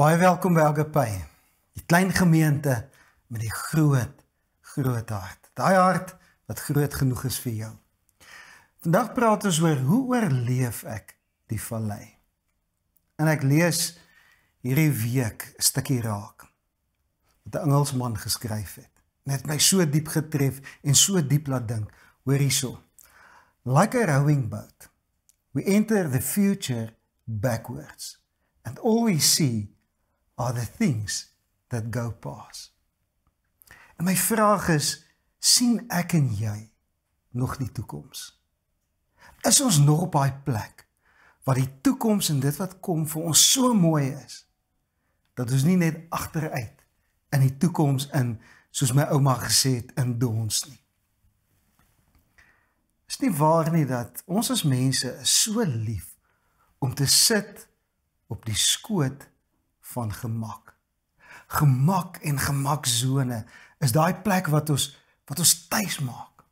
Baie welkom by Agape. Die klein gemeente met die groot groot hart. Daai hart wat groot genoeg is vir jou. Vandag praat ons oor hoe oorleef ek die vallei. En ek lees hierdie week 'n stukkie raak wat 'n Engelsman geskryf het. Net my so diep getref en so diep laat dink. Hoor hierso. Like a rowing boat, we enter the future backwards and all we see are the things that go past. En my vraag is, sien ek en jy nog die toekoms? Is ons nog op daai plek waar die toekoms en dit wat kom vir ons so mooi is dat ons nie net agteruit in die toekoms in soos my ouma gesê het in dons nie. Is nie waar nie dat ons as mense is so lief om te sit op die skoot van gemak. Gemak en gemaksone is daai plek wat ons wat ons tuis maak.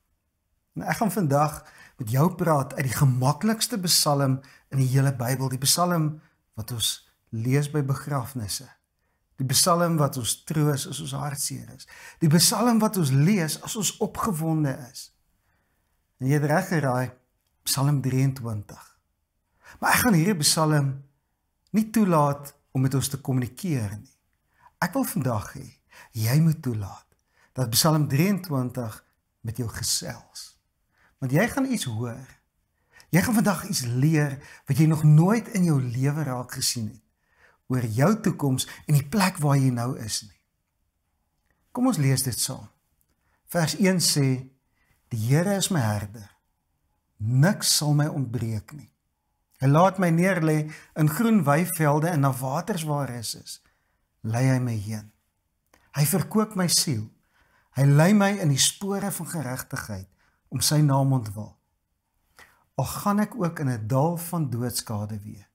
En ek gaan vandag met jou praat uit die gemaklikste psalm in die hele Bybel, die psalm wat ons lees by begrafnisse. Die psalm wat ons troos as ons hartseer is. Die psalm wat ons lees as ons opgewonde is. En jy het reg geraai, Psalm 23. Maar ek gaan hierdie psalm nie toelaat om met ons te kommunikeer nie. Ek wil vandag hê jy moet toelaat dat Psalm 23 met jou gesels. Want jy gaan iets hoor. Jy gaan vandag iets leer wat jy nog nooit in jou lewe raak gesien het oor jou toekoms en die plek waar jy nou is nie. Kom ons lees dit saam. Vers 1 sê: Die Here is my herder. Niks sal my ontbreek nie. Hy laat my neer lê in groen weivelde en na waters waar rus is. Lei hy my heen. Hy verkoop my siel. Hy lei my in die spore van geregtigheid om sy naam ontwil. Al gaan ek ook in 'n dal van doodskade wees,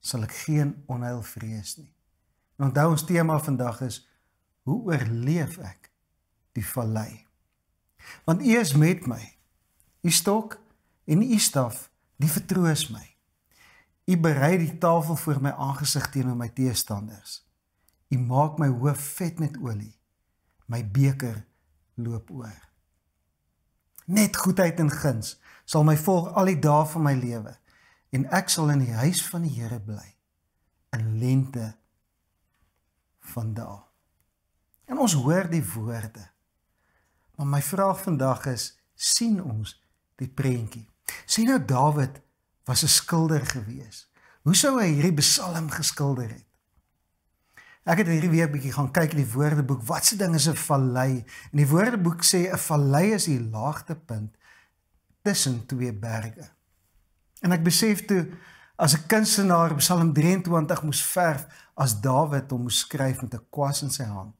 sal ek geen onheil vrees nie. En onthou ons tema vandag is hoe oorleef ek die vallei? Want U is met my. U stok en U staf, die vertroos my. U berei die tafel voor my aangesig teenoor my teestanders. U maak my hoof vet met olie. My beker loop oor. Net goedheid en guns sal my volg al die dae van my lewe en ek sal in die huis van die Here bly in lente van daal. En ons hoor die woorde. Maar my vraag vandag is sien ons die prentjie. Sien nou Dawid was 'n skilder gewees. Hoe sou hy hierdie psalm geskilder het? Ek het hierdie week bietjie gaan kyk in die Woordeboek, watse ding is 'n vallei? En die Woordeboek sê 'n vallei is die laagtepunt tussen twee berge. En ek besef toe as 'n kunstenaar Psalm 23 moes verf as Dawid hom moes skryf met 'n kwas in sy hand.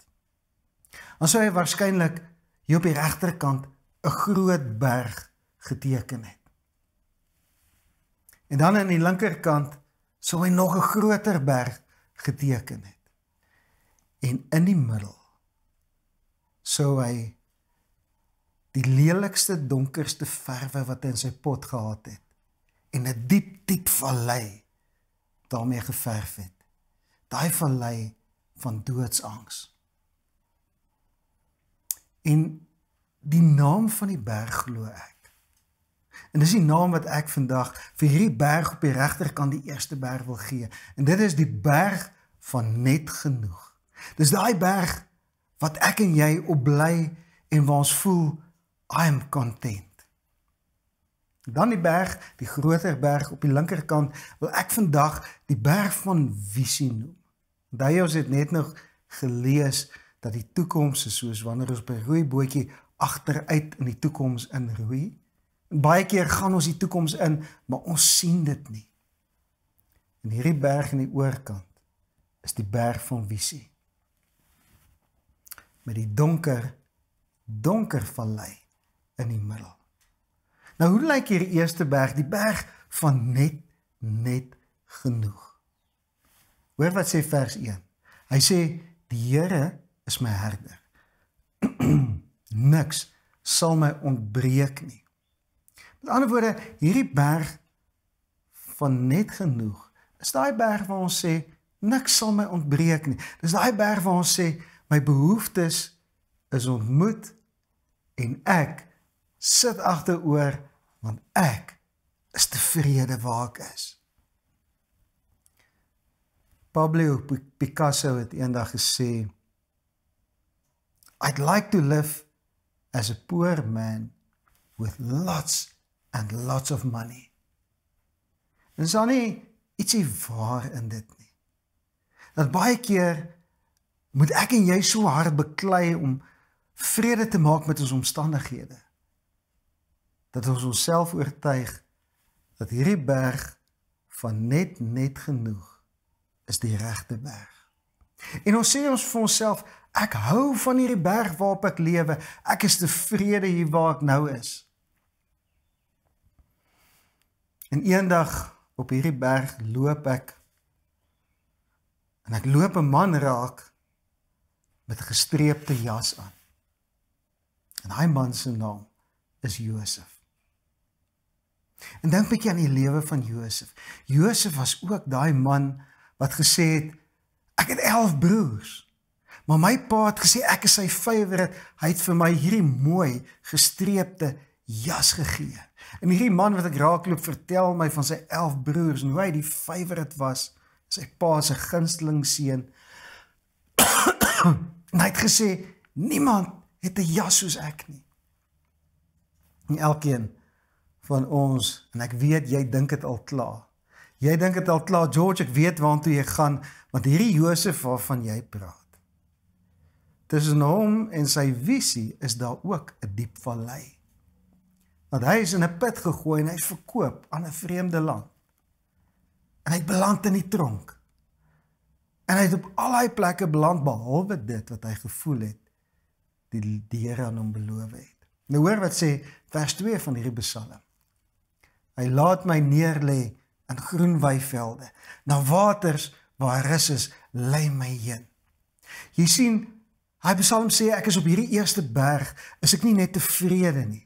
Ons sou hy waarskynlik hier op die regterkant 'n groot berg geteken het. En dan aan die linkerkant sou hy nog 'n groter berg geteken het. En in die middel sou hy die lelikste donkerste verwe wat hy in sy pot gehad het en 'n diep diep vallei daarmee geverf het. Daai vallei van doodsangs. En die naam van die berg glo ek En dis die naam wat ek vandag vir hierdie berg op die regterkant die eerste berg wil gee. En dit is die berg van net genoeg. Dis daai berg wat ek en jy op bly en waar ons voel I am content. Dan die berg, die groter berg op die linkerkant, wil ek vandag die berg van visie noem. Onthou jy ons het net nog gelees dat die toekoms is soos wanneer ons by roeibootjie agteruit in die toekoms inroei. Baie keer gaan ons die toekoms in, maar ons sien dit nie. En hierdie berg aan die oorkant is die berg van visie. Met die donker donker vallei in die middel. Nou hoe lyk hierdie eerste berg, die berg van net net genoeg? Hoor wat sê vers 1. Hy sê die Here is my herder. Niks sal my ontbreek nie. Met ander woorde, hierdie berg van net genoeg, is daai berg waar ons sê niks sal my ontbreek nie. Dis daai berg waar ons sê my behoeftes is ontmoet en ek sit agteroor want ek is tevrede waar ek is. Pablo Picasso het eendag gesê I'd like to live as a poor man with lots of and lots of money. Ons sien ietsie waar in dit nie. Dat baie keer moet ek en jy so hard beklei om vrede te maak met ons omstandighede. Dat ons onsself oortuig dat hierdie berg van net net genoeg is die regte berg. En ons sê ons vir onsself ek hou van hierdie berg waarop ek lewe. Ek is tevrede hier waar ek nou is. En eendag op hierdie berg loop ek en ek loop 'n man raak met 'n gestreepte jas aan. En daai man se naam is Josef. En dink 'n bietjie aan die lewe van Josef. Josef was ook daai man wat gesê het ek het 11 broers. Maar my pa het gesê ek is sy favourite. Hy het vir my hierdie mooi gestreepte jas gegee. En hierdie man wat ek raakloop vertel my van sy 11 broers en hoe hy die favorite was, sy pa se gunsteling seun. en hy het gesê niemand het 'n jas soos ek nie. En elkeen van ons en ek weet jy dink dit al klaar. Jy dink dit al klaar George, ek weet waantoe jy gaan want hierdie Josef waarvan jy praat. Tussen hom en sy visie is daar ook 'n diep vallei want hy is in 'n put gegooi en hy's verkoop aan 'n vreemde land. En hy beland in die tronk. En hy het op al daai plekke beland behalwe dit wat hy gevoel het die die Here aan hom beloof het. Nou hoor wat sê vers 2 van hierdie Psalm. Hy laat my neer lê in groen weivelde, na waters waar rus is, lê my heen. Jy sien, hy Psalm sê ek is op hierdie eerste berg, is ek nie net tevrede nie.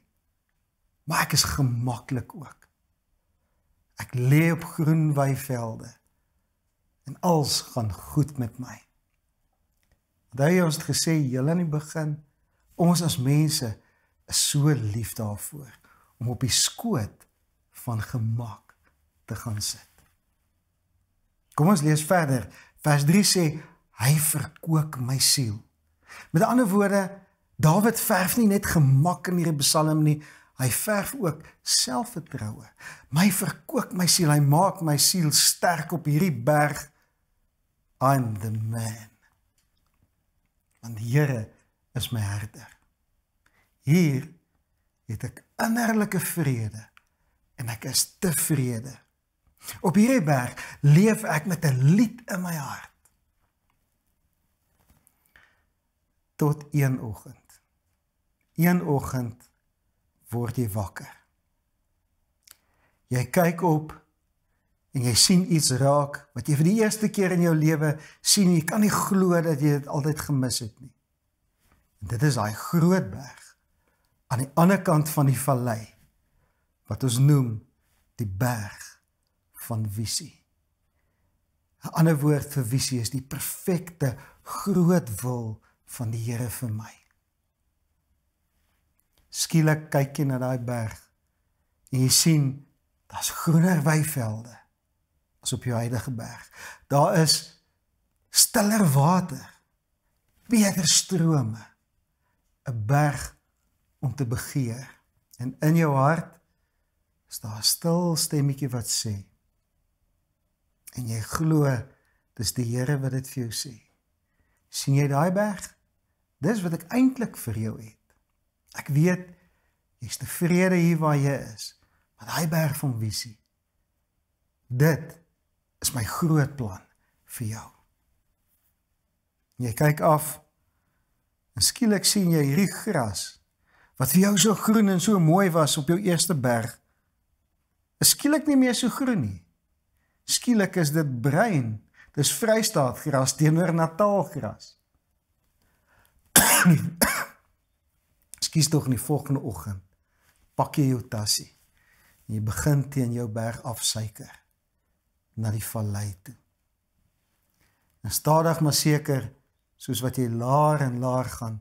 Maar ek is gemaklik ook. Ek lê op groen weivelde en alles gaan goed met my. Daai ons het gesê heel aan die begin, ons as mense is so lief daarvoor om op die skoot van gemak te gaan sit. Kom ons lees verder. Vers 3 sê hy verkoop my siel. Met ander woorde, Dawid verf nie net gemak in hierdie psalm nie, Hy verf ook selfvertroue. My verkoop my siel, hy maak my siel sterk op hierdie berg. I'm the man. Want die Here is my herder. Hier het ek innerlike vrede en ek is tevrede. Op hierdie berg leef ek met 'n lied in my hart. Tot een oggend. Een oggend word jy wakker. Jy kyk op en jy sien iets raak wat jy vir die eerste keer in jou lewe sien. Jy kan nie glo dat jy dit altyd gemis het nie. En dit is daai groot berg aan die ander kant van die vallei wat ons noem die berg van visie. 'n Ander woord vir visie is die perfekte groot wil van die Here vir my skielik kyk jy na daai berg en jy sien daar's groener weivelde as op jou heilige berg. Daar is stiller water, beter strome, 'n berg om te begeer. En in jou hart is daar 'n stil stemmetjie wat sê en jy glo dis die Here wat dit vir jou sê. sien jy daai berg? Dis wat ek eintlik vir jou het. Ek weet jy's tevrede hier waar jy is, maar daai berg van visie. Dit is my groot plan vir jou. Jy kyk af en skielik sien jy hierdie gras wat vir jou so groen en so mooi was op jou eerste berg. Is skielik nie meer so groen nie. Skielik is dit bruin. Dis Vrystaat gras teenoor Natal gras. Skies tog in die volgende oggend pak jy jou tasse en jy begin teen jou berg afsuiker na die vallei toe. En stadig maar seker soos wat jy laer en laer gaan,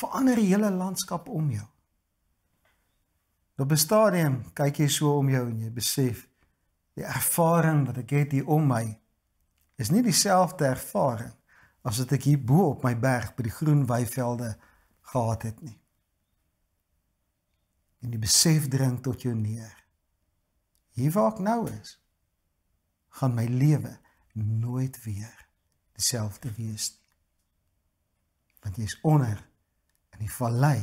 verander die hele landskap om jou. Op 'n stadium kyk jy so om jou en jy besef die ervaring wat ek het hier om my is nie dieselfde ervaring as wat ek hier bo op my berg by die groen weivelde gehad het nie en die besef dring tot jou neer. Hier waar ek nou is, gaan my lewe nooit weer dieselfde wees nie. Want jy is onder in die vallei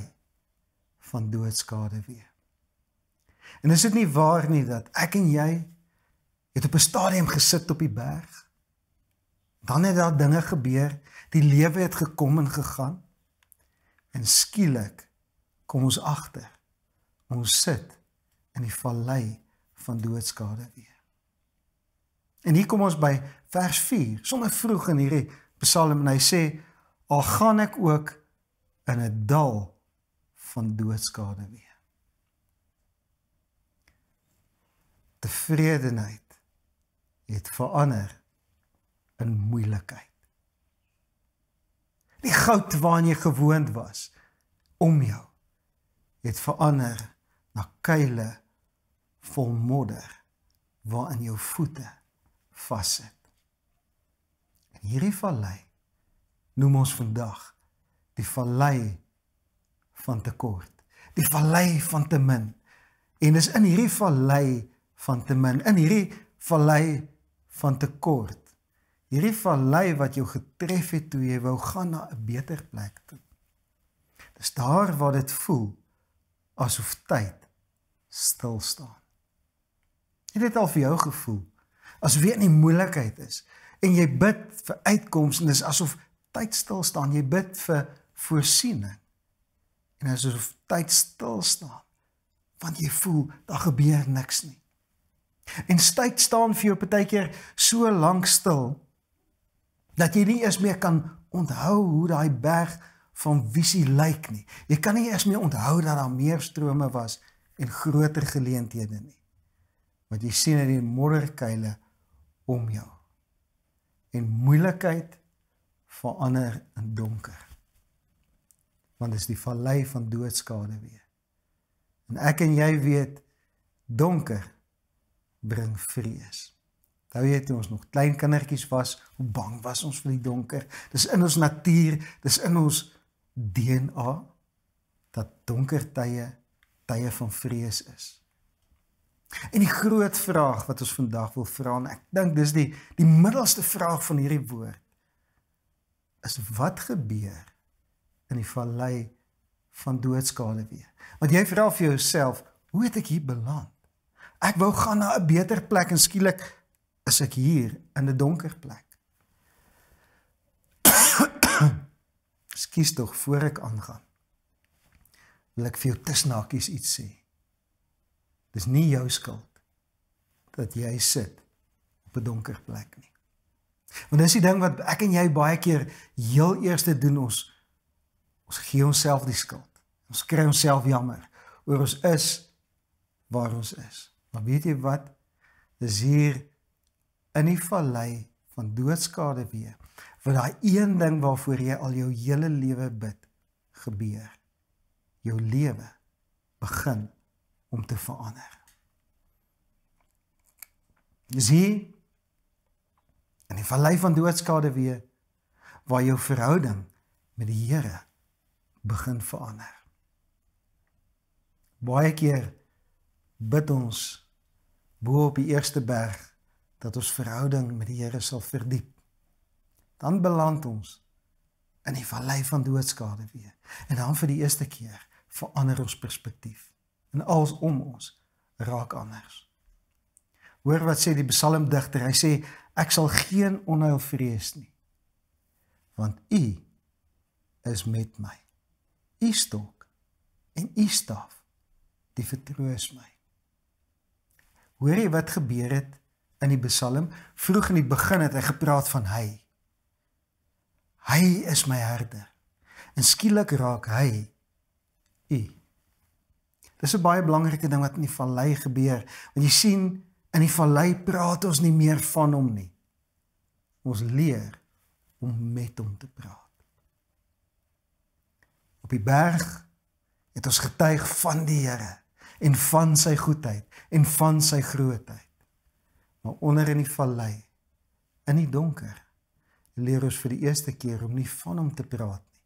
van doodskade weer. En is dit nie waar nie dat ek en jy het op 'n stadium gesit op die berg? Dan het daar dinge gebeur, die lewe het gekom en gegaan. En skielik kom ons agter ons sit in die vallei van doodskade weer. En hier kom ons by vers 4, sommer vroeg in hierdie Psalm en hy sê al gaan ek ook in 'n dal van doodskade weer. Tevredenheid het verander in moeilikheid. Die goud waaraan jy gewoond was om jou het verander na kuile vol modder waarin jou voete vassit. In hierdie vallei noem ons vandag die vallei van tekort, die vallei van te min. En dis in hierdie vallei van te min, in hierdie vallei van tekort. Hierdie vallei wat jou getref het toe jy wou gaan na 'n beter plek toe. Dis daar waar dit voel asof tyd stil staan. Het dit al vir jou gevoel as weer 'n moeilikheid is en jy bid vir uitkoms en dis asof tyd stil staan, jy bid vir voorsiening. En asof tyd stil staan want jy voel daar gebeur niks nie. En tyd staan vir jou partykeer so lank stil dat jy nie eens meer kan onthou hoe daai berg van visie lyk nie. Jy kan nie eens meer onthou dat daar meer strome was en groter geleenthede nie. Want jy sien in die modderkuile om jou. En moeilikheid verander in donker. Want dit is die vallei van doodskade weer. En ek en jy weet donker bring vrees. Onthou jy toe ons nog klein kindertjies was, hoe bang was ons vir die donker? Dis in ons natuur, dis in ons DNA dat donker tye tye van vrees is. En die groot vraag wat ons vandag wil vra en ek dink dis die die middelste vraag van hierdie woord is wat gebeur in die vallei van doodskade weer. Want jy vra vir jouself, hoe het ek hier beland? Ek wou gaan na 'n beter plek en skielik is ek hier in 'n donker plek. Skus tog voor ek aangaan wil ek vir jou tussnakies iets sê. Dis nie jou skuld dat jy sit op 'n donker plek nie. Want dis die ding wat ek en jy baie keer heel eerste doen ons ons gee onsself die skuld. Ons kry onsself jammer oor ons is waar ons is. Maar weet jy wat? Dis hier in die vallei van doodskade weer. Wat daai een ding waarvoor jy al jou hele lewe bid gebeur jou lewe begin om te verander. Sien in die vallei van doodskade weer waar jou verhouding met die Here begin verander. Baie keer bid ons bo op die eerste berg dat ons verhouding met die Here sal verdiep. Dan beland ons in die vallei van doodskade weer en dan vir die eerste keer verander ons perspektief en alles om ons raak anders. Hoor wat sê die psalmdigter, hy sê ek sal geen onheil vrees nie want u is met my. U stok en u staf die vertroos my. Hoor jy wat gebeur het in die psalm? Vroeg in die begin het hy gepraat van hy. Hy is my herder. En skielik raak hy u. Dis 'n baie belangrike ding wat in die vallei gebeur. Want jy sien, in die vallei praat ons nie meer van hom nie. Ons leer om met hom te praat. Op die berg het ons getuig van die Here en van sy goedheid en van sy grootheid. Maar onder in die vallei, in die donker, leer ons vir die eerste keer om nie van hom te praat nie,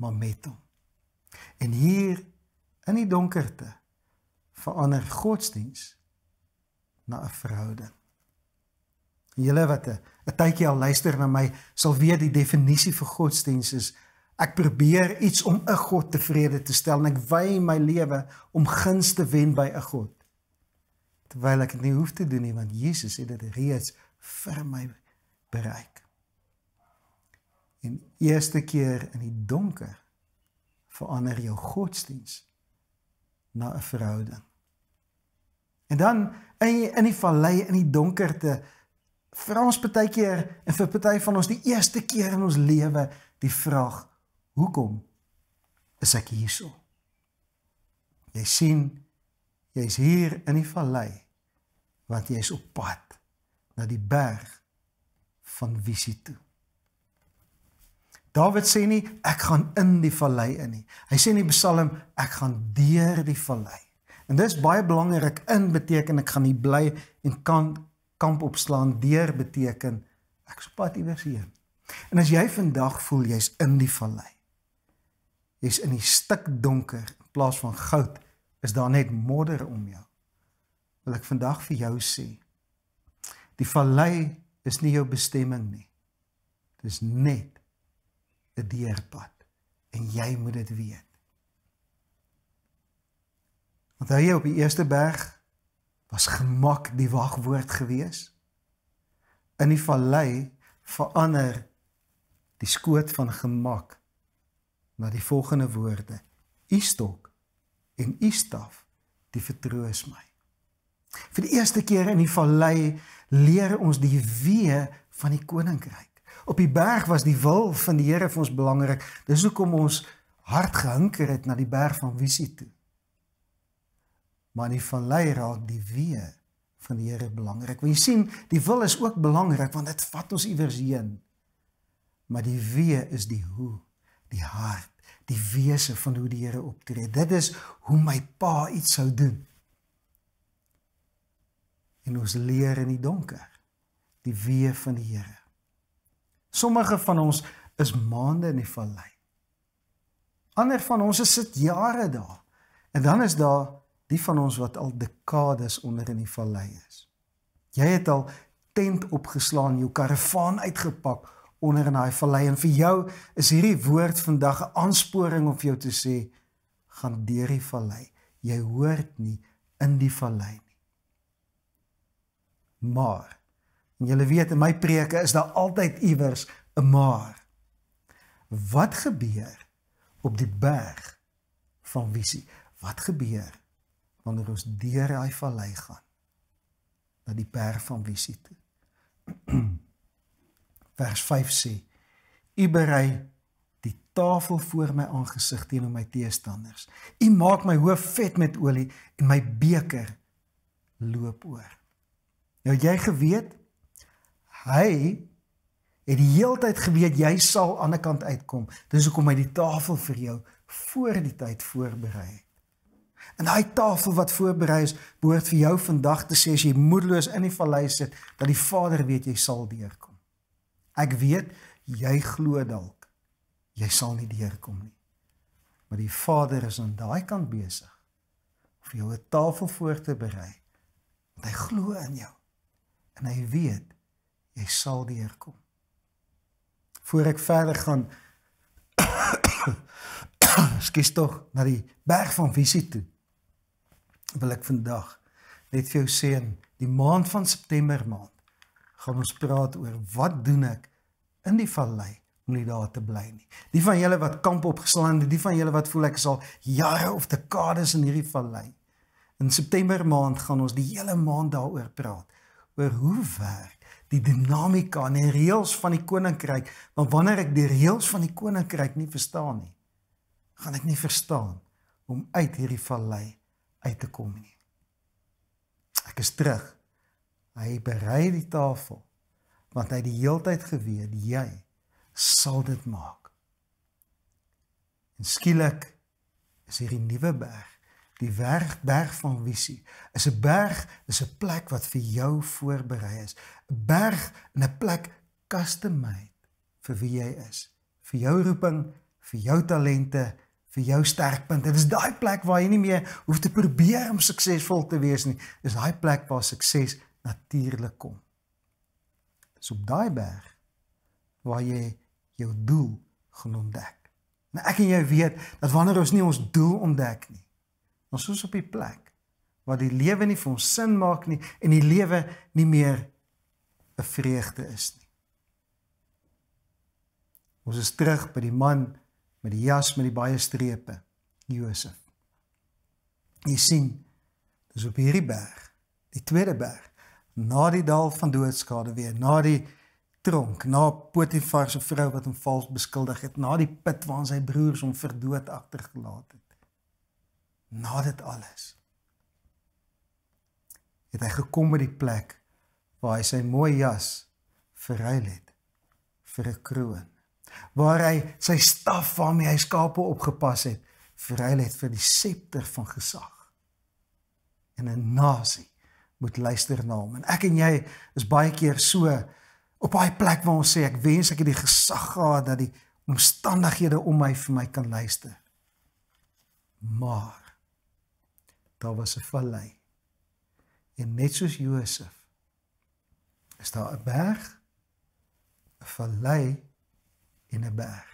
maar met hom. En hier in die donkerte verander godsdiens na 'n verhouding. Julle wat 'n tydjie al luister na my, sal weet die definisie vir godsdiens is ek probeer iets om 'n God tevrede te stel en ek wy my lewe om guns te wen by 'n God. Terwyl ek dit nie hoef te doen nie want Jesus het dit reeds vir my bereik. En eerste keer in die donker verander jou godsdiens na 'n verhouding. En dan in die, in die vallei in die donkerte vra ons baie keer en vir party van ons die eerste keer in ons lewe die vraag: Hoekom is ek hierso? Jy sien, jy's hier in die vallei want jy's op pad na die berg van visie toe. Dawid sê nie ek gaan in die vallei in nie. Hy sê in die Psalm ek gaan deur die vallei. En dis baie belangrik in beteken ek gaan nie bly en kan kamp opslaan deur beteken ek spat iewers heen. En as jy vandag voel jy's in die vallei. Jy's in die stik donker in plaas van goud is daar net modder om jou. Wil ek vandag vir jou sê die vallei is nie jou bestemming nie. Dis net 'n deurpad en jy moet dit weet. Want hy op die eerste berg was gemak die wagwoord geweest. In die vallei verander die skoot van gemak na die volgende woorde: U stok en u staf, die vertroos my. Vir die eerste keer in die vallei leer ons die wee van die koninkryk. Op die berg was die wil van die Here vir ons belangrik. Dis hoekom ons hard gehunker het na die berg van visie toe. Maar in die vallei raak die wee van die Here belangrik. Want jy sien, die wil is ook belangrik want dit vat ons iewers heen. Maar die wee is die hoe, die hart, die wese van hoe die Here optree. Dit is hoe my pa iets sou doen. En ons leer in die donker die wee van die Here. Sommige van ons is maande in die vallei. Ander van ons is sit jare daar. En dan is daar die van ons wat al dekades onder in die vallei is. Jy het al tent opgeslaan, jou karavaan uitgepak onder in daai vallei en vir jou is hierdie woord vandag 'n aansporing om vir jou te sê gaan deur die vallei. Jy hoort nie in die vallei nie. Maar En julle weet in my preke is daar altyd iewers 'n maar. Wat gebeur op die berg van visie? Wat gebeur wanneer ons deur daai vallei gaan na die berg van visie toe? Vers 5 sê: U berei die tafel voor my aangesig teenoor my teestanders. U maak my hoof vet met olie en my beker loop oor. Nou jy geweet hy het die heeltyd geweet jy sal aan die ander kant uitkom. Dis hoekom hy die tafel vir jou voor die tyd voorberei het. En daai tafel wat voorberei is, behoort vir jou vandag te sê as jy moedeloos in die vallei sit, dat die Vader weet jy sal deurkom. Ek weet jy glo dalk jy sal nie deurkom nie. Maar die Vader is aan daai kant besig om vir jou 'n tafel voor te berei. Want hy glo in jou. En hy weet jy sal deurkom. Voor ek verder gaan skies tog na die berg van visie toe. Wil ek vandag net vir jou sê in die maand van September maand gaan ons praat oor wat doen ek in die vallei om nie daar te bly nie. Die van julle wat kamp opgeslaan het, die van julle wat voel ek is al jare of dekades in hierdie vallei. In September maand gaan ons die hele maand daaroor praat oor hoe werk die dinamika en die reëls van die koninkryk, maar wanneer ek die reëls van die koninkryk nie verstaan nie, gaan ek nie verstaan hoe om uit hierdie vallei uit te kom nie. Ek is terug. Hy berei die tafel want hy het die heeltyd geweet jy sal dit maak. En skielik is hierdie nuwe berg Die berg, berg van visie is 'n berg, is 'n plek wat vir jou voorberei is. 'n Berg en 'n plek customized vir wie jy is, vir jou roeping, vir jou talente, vir jou sterkpunte. Dit is daai plek waar jy nie meer hoef te probeer om suksesvol te wees nie. Dis daai plek waar sukses natuurlik kom. Dis op daai berg waar jy jou doel gaan ontdek. Nou ek en jy weet dat wanneer ons nie ons doel ontdek nie, Ons is op die plek waar die lewe nie vir ons sin maak nie en die lewe nie meer 'n vreugde is nie. Ons is terug by die man met die jas met die baie strepe, Josef. Jy sien, dis op hierdie berg, die tweede berg, na die dal van doodskade weer, na die tronk, na Potifar se vrou wat hom vals beskuldig het, na die put waar sy broers hom verdood agtergelaat het na dit alles het hy gekom by die plek waar hy sy mooi jas verruil het vir 'n kroon waar hy sy staf waarmee hy skape opgepas het verruil het vir die septer van gesag en 'n nasie moet luister na hom en ek en jy is baie keer so op daai plek waar ons sê ek wens ek het die gesag gehad dat die omstandighede om my vir my kan luister maar daar was 'n vallei. En net soos Josef is daar 'n berg, 'n vallei en 'n berg.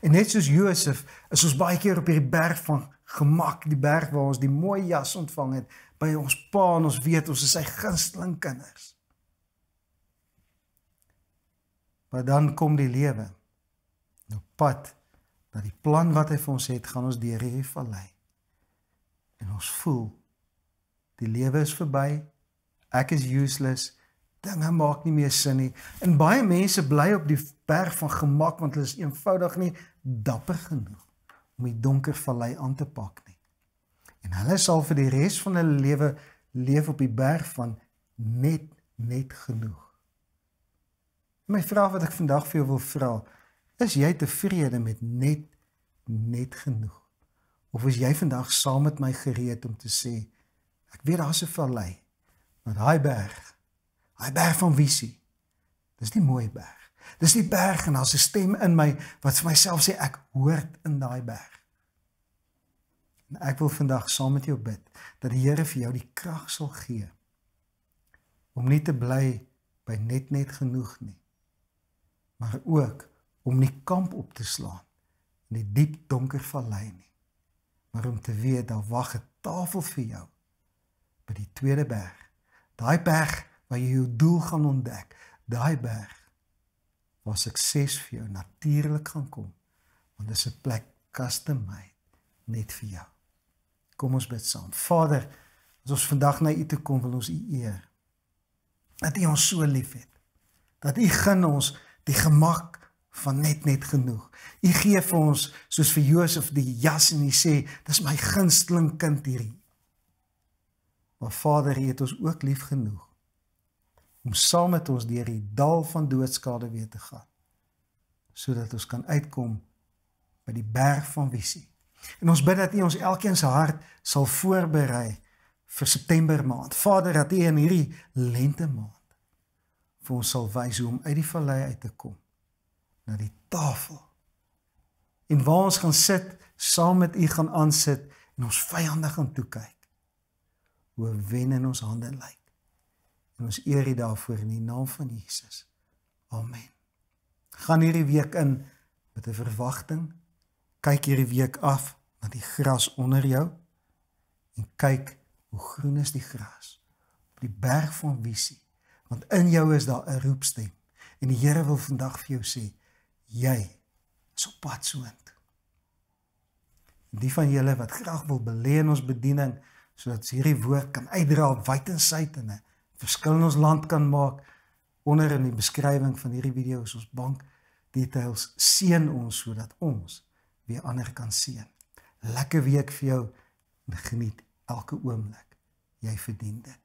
En net soos Josef is ons baie keer op hierdie berg van gemak, die berg waar ons die mooi jas ontvang het by ons pa en ons weet ons is sy gunsteling kinders. Maar dan kom die lewe. Nou pad na die plan wat hy vir ons het, gaan ons deur hierdie vallei en ons voel die lewe is verby. Ek is useless. Dinge maak nie meer sin nie. En baie mense bly op die berg van gemak want hulle is eenvoudig nie dapper genoeg om die donker vallei aan te pak nie. En hulle sal vir die res van hulle lewe leef op die berg van net net genoeg. My vraag wat ek vandag vir jou wil vra, is jy tevrede met net net genoeg? Of is jy vandag saam met my gereed om te sê ek weet daar's 'n vallei, maar daai berg, daai berg van visie. Dis die mooi berg. Dis die berg en daar's 'n stem in my wat vir myself sê ek hoort in daai berg. En ek wil vandag saam met jou bid dat die Here vir jou die krag sal gee om nie te bly by net net genoeg nie maar ook om nie kamp op te slaan in die diep donker vallei nie maar om te weet daar wag 'n tafel vir jou by die tweede berg. Daai berg waar jy jou doel gaan ontdek, daai berg waar sukses vir jou natuurlik gaan kom, want dit is 'n plek customized net vir jou. Kom ons bid saam. Vader, as ons vandag na U toe kom, wil ons U eer. Dat U ons so liefhet. Dat U gun ons die gemak van net net genoeg. U gee vir ons soos vir Josef die jas en hy sê, "Dis my gunsteling kind hierdie." Maar Vader, U het ons ook lief genoeg om saam met ons deur die dal van doodskade weer te gaan sodat ons kan uitkom by die berg van visie. En ons bid dat U ons elkeen se hart sal voorberei vir September maand. Vader, dat U in hierdie lente maand vir ons sal wys hoe om uit die vallei uit te kom na die tafel. En waar ons gaan sit, saam met u gaan aansit en ons vyande gaan toe kyk. Hoe wen in ons hande lyk. En ons eer dit daarvoor in die naam van Jesus. Amen. Gaan hierdie week in met 'n verwagting. Kyk hierdie week af na die gras onder jou en kyk hoe groen is die gras op die berg van visie, want in jou is daar 'n roepstem en die Here wil vandag vir jou sê jy is op pad soontoe. Die van julle wat graag wil belê in ons bediening sodat hierdie woord kan uitdra wyd en suid en 'n verskil in ons land kan maak, onder in die beskrywing van hierdie video is ons bank details. Seën ons sodat ons weer ander kan seën. Lekker week vir jou en geniet elke oomblik. Jy verdien dit.